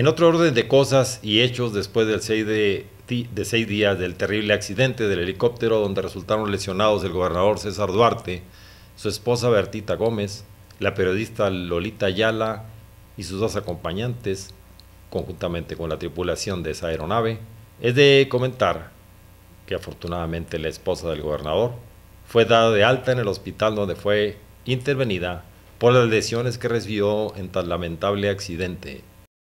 En otro orden de cosas y hechos, después de, seis días del terrible accidente del helicóptero donde resultaron lesionados el gobernador César Duarte, su esposa Bertita Gómez, la periodista Lolita Ayala y sus dos acompañantes, conjuntamente con la tripulación de esa aeronave, es de comentar que afortunadamente la esposa del gobernador fue dada de alta en el hospital donde fue intervenida por las lesiones que recibió en tal lamentable accidente